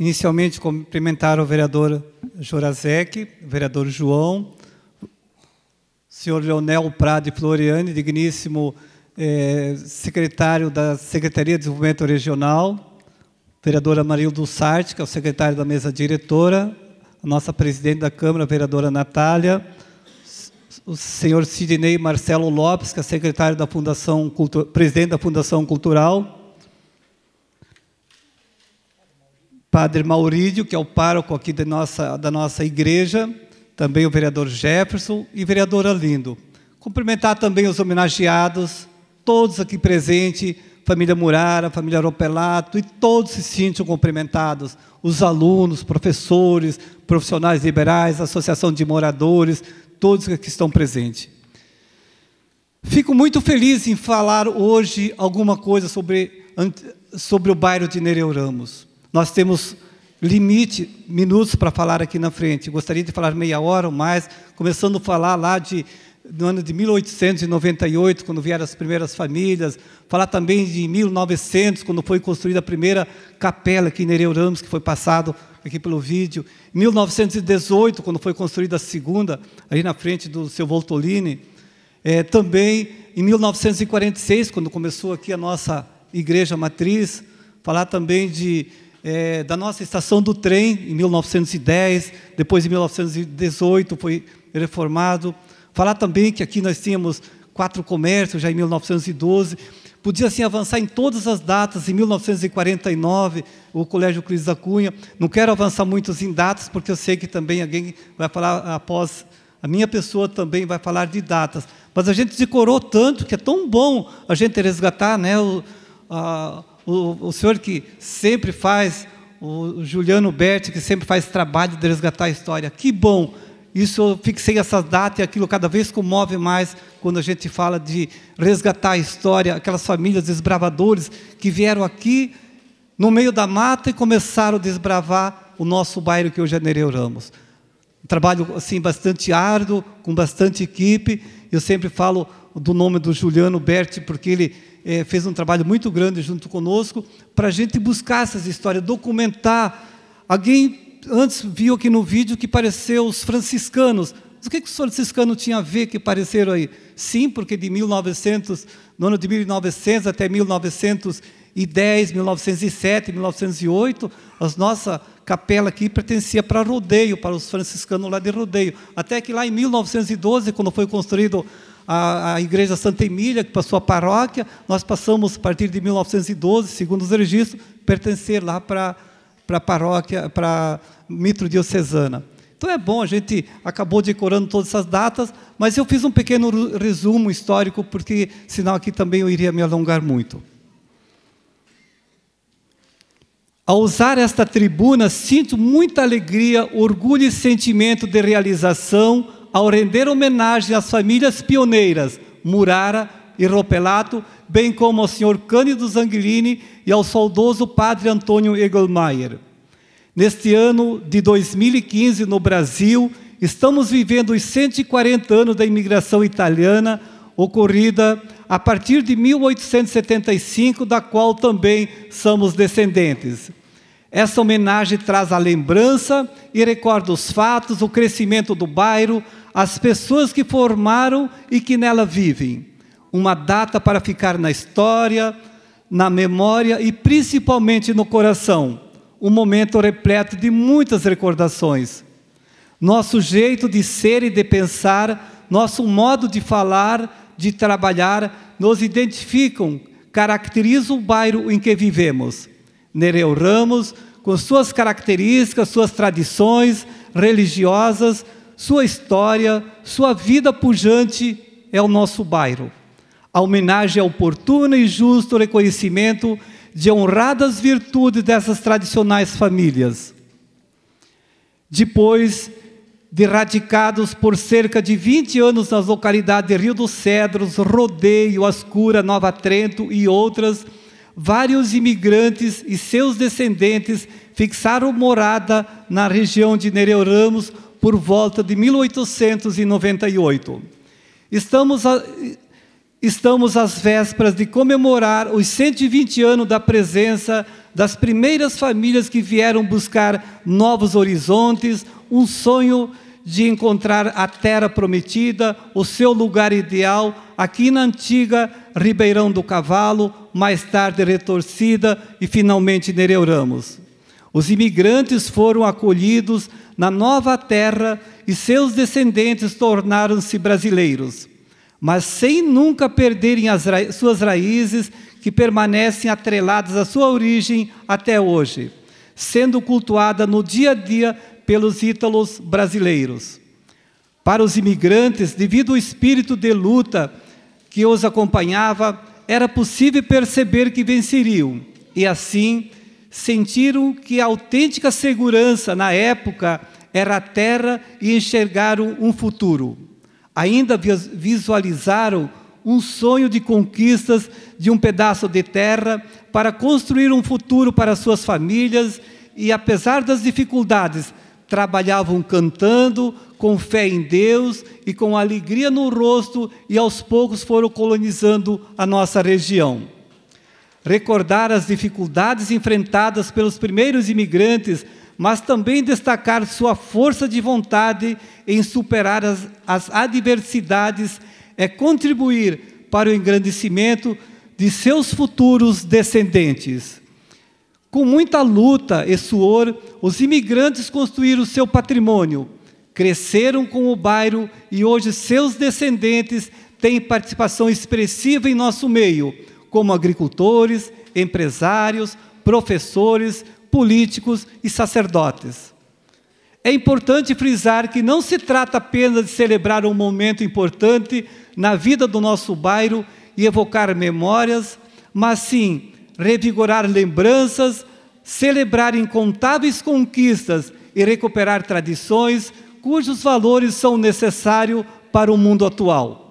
Inicialmente, cumprimentar o vereador Jorazek, o vereador João, o senhor Leonel Prado Floriani, digníssimo eh, secretário da Secretaria de Desenvolvimento Regional, vereadora Marildo Sarti, que é o secretário da mesa diretora, a nossa presidente da Câmara, a vereadora Natália, o senhor Sidney Marcelo Lopes, que é secretário da Fundação presidente da Fundação Cultural, padre Maurídio, que é o pároco aqui da nossa, da nossa igreja, também o vereador Jefferson e vereadora Lindo. Cumprimentar também os homenageados, todos aqui presentes, família Murara, família Ropelato, e todos se sintam cumprimentados, os alunos, professores, profissionais liberais, associação de moradores, todos que estão presentes. Fico muito feliz em falar hoje alguma coisa sobre, sobre o bairro de Nereu Ramos. Nós temos limite, minutos para falar aqui na frente. Gostaria de falar meia hora ou mais, começando a falar lá de no ano de 1898, quando vieram as primeiras famílias, falar também de 1900, quando foi construída a primeira capela aqui em Nereu Ramos, que foi passado aqui pelo vídeo, 1918, quando foi construída a segunda, ali na frente do seu Voltolini, é, também em 1946, quando começou aqui a nossa igreja matriz, falar também de é, da nossa estação do trem, em 1910, depois em 1918 foi reformado. Falar também que aqui nós tínhamos quatro comércios, já em 1912. Podia assim avançar em todas as datas, em 1949, o Colégio Cris da Cunha. Não quero avançar muito em datas, porque eu sei que também alguém vai falar após a minha pessoa também vai falar de datas. Mas a gente decorou tanto que é tão bom a gente resgatar né, o, a, o, o senhor que sempre faz, o Juliano Berti, que sempre faz trabalho de resgatar a história. Que bom! Isso eu fixei essa data e aquilo cada vez comove mais quando a gente fala de resgatar a história, aquelas famílias desbravadores que vieram aqui no meio da mata e começaram a desbravar o nosso bairro que hoje é Nereu Ramos. Um trabalho assim bastante árduo, com bastante equipe. Eu sempre falo do nome do Juliano Berti porque ele é, fez um trabalho muito grande junto conosco para a gente buscar essas histórias, documentar. Alguém antes viu aqui no vídeo que pareceu os franciscanos. Mas o que, que os franciscanos tinham a ver que pareceram aí? Sim, porque de 1900, no ano de 1900 até 1900 1910, 1907, 1908, a nossa capela aqui pertencia para Rodeio, para os franciscanos lá de Rodeio. Até que lá em 1912, quando foi construído a, a Igreja Santa Emília, que passou a paróquia, nós passamos, a partir de 1912, segundo os registros, pertencer lá para a paróquia, para mitro diocesana. Então é bom, a gente acabou decorando todas essas datas, mas eu fiz um pequeno resumo histórico, porque senão aqui também eu iria me alongar muito. Ao usar esta tribuna, sinto muita alegria, orgulho e sentimento de realização ao render homenagem às famílias pioneiras Murara e Ropelato, bem como ao senhor Cândido Zanguilini e ao saudoso padre Antônio Egelmeier. Neste ano de 2015, no Brasil, estamos vivendo os 140 anos da imigração italiana, ocorrida a partir de 1875, da qual também somos descendentes. Essa homenagem traz a lembrança e recorda os fatos, o crescimento do bairro, as pessoas que formaram e que nela vivem. Uma data para ficar na história, na memória e principalmente no coração. Um momento repleto de muitas recordações. Nosso jeito de ser e de pensar, nosso modo de falar, de trabalhar nos identificam, caracterizam o bairro em que vivemos. Nereu Ramos, com suas características, suas tradições religiosas, sua história, sua vida pujante, é o nosso bairro. A homenagem é oportuna e justo reconhecimento de honradas virtudes dessas tradicionais famílias. Depois radicados por cerca de 20 anos nas localidades de Rio dos Cedros, Rodeio, Ascura, Nova Trento e outras, vários imigrantes e seus descendentes fixaram morada na região de Nereu Ramos por volta de 1898. Estamos, a, estamos às vésperas de comemorar os 120 anos da presença das primeiras famílias que vieram buscar novos horizontes, um sonho de encontrar a terra prometida, o seu lugar ideal, aqui na antiga Ribeirão do Cavalo, mais tarde Retorcida e finalmente Nereu Ramos. Os imigrantes foram acolhidos na nova terra e seus descendentes tornaram-se brasileiros, mas sem nunca perderem as ra suas raízes que permanecem atreladas à sua origem até hoje, sendo cultuada no dia a dia pelos ítalos brasileiros. Para os imigrantes, devido ao espírito de luta que os acompanhava, era possível perceber que venceriam e assim sentiram que a autêntica segurança na época era a terra e enxergaram um futuro. Ainda visualizaram um sonho de conquistas de um pedaço de terra para construir um futuro para suas famílias e, apesar das dificuldades, trabalhavam cantando, com fé em Deus e com alegria no rosto, e aos poucos foram colonizando a nossa região. Recordar as dificuldades enfrentadas pelos primeiros imigrantes, mas também destacar sua força de vontade em superar as, as adversidades, é contribuir para o engrandecimento de seus futuros descendentes. Com muita luta e suor, os imigrantes construíram seu patrimônio, cresceram com o bairro e hoje seus descendentes têm participação expressiva em nosso meio, como agricultores, empresários, professores, políticos e sacerdotes. É importante frisar que não se trata apenas de celebrar um momento importante na vida do nosso bairro e evocar memórias, mas sim revigorar lembranças, celebrar incontáveis conquistas e recuperar tradições cujos valores são necessários para o mundo atual.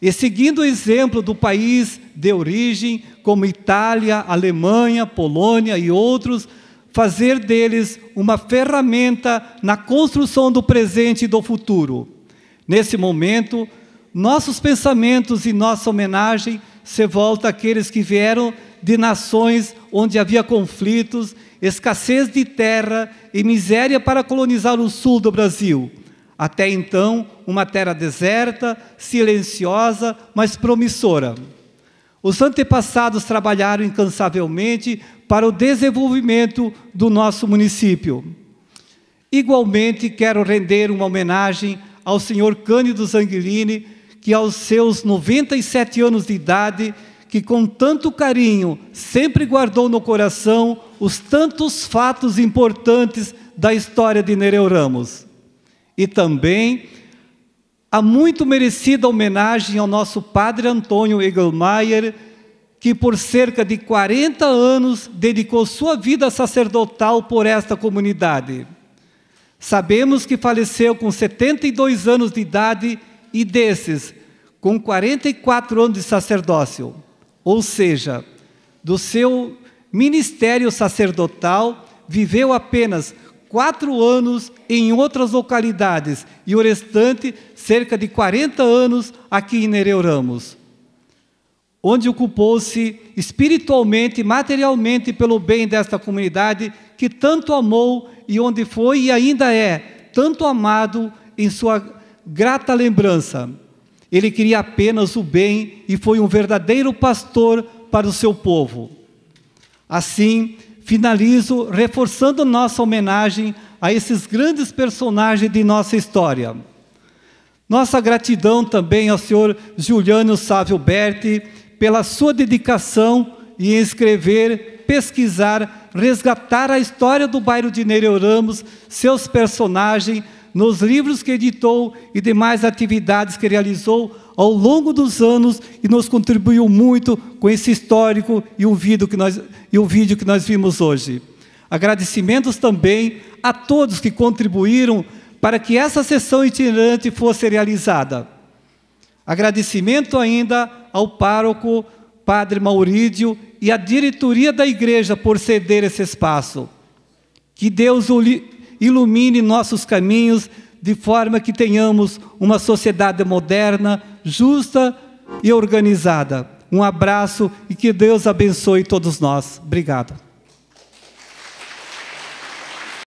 E seguindo o exemplo do país de origem, como Itália, Alemanha, Polônia e outros, fazer deles uma ferramenta na construção do presente e do futuro. Nesse momento, nossos pensamentos e nossa homenagem se volta àqueles que vieram de nações onde havia conflitos, escassez de terra e miséria para colonizar o sul do Brasil. Até então, uma terra deserta, silenciosa, mas promissora. Os antepassados trabalharam incansavelmente para o desenvolvimento do nosso município. Igualmente, quero render uma homenagem ao senhor Cândido Zanguilini, que aos seus 97 anos de idade, que com tanto carinho sempre guardou no coração os tantos fatos importantes da história de Nereu Ramos. E também a muito merecida homenagem ao nosso padre Antônio Egelmaier, que por cerca de 40 anos dedicou sua vida sacerdotal por esta comunidade. Sabemos que faleceu com 72 anos de idade e desses com 44 anos de sacerdócio, ou seja, do seu ministério sacerdotal, viveu apenas quatro anos em outras localidades e o restante, cerca de 40 anos, aqui em Nereu Ramos, onde ocupou-se espiritualmente e materialmente pelo bem desta comunidade que tanto amou e onde foi e ainda é tanto amado em sua grata lembrança. Ele queria apenas o bem e foi um verdadeiro pastor para o seu povo. Assim, finalizo reforçando nossa homenagem a esses grandes personagens de nossa história. Nossa gratidão também ao senhor Giuliano Sávio Berti pela sua dedicação em escrever, pesquisar, resgatar a história do bairro de Nereu Ramos, seus personagens, nos livros que editou e demais atividades que realizou ao longo dos anos e nos contribuiu muito com esse histórico e o vídeo que nós, e o vídeo que nós vimos hoje. Agradecimentos também a todos que contribuíram para que essa sessão itinerante fosse realizada. Agradecimento ainda ao pároco Padre Maurídio e à diretoria da igreja por ceder esse espaço. Que Deus ilumine nossos caminhos de forma que tenhamos uma sociedade moderna, justa e organizada. Um abraço e que Deus abençoe todos nós. Obrigado.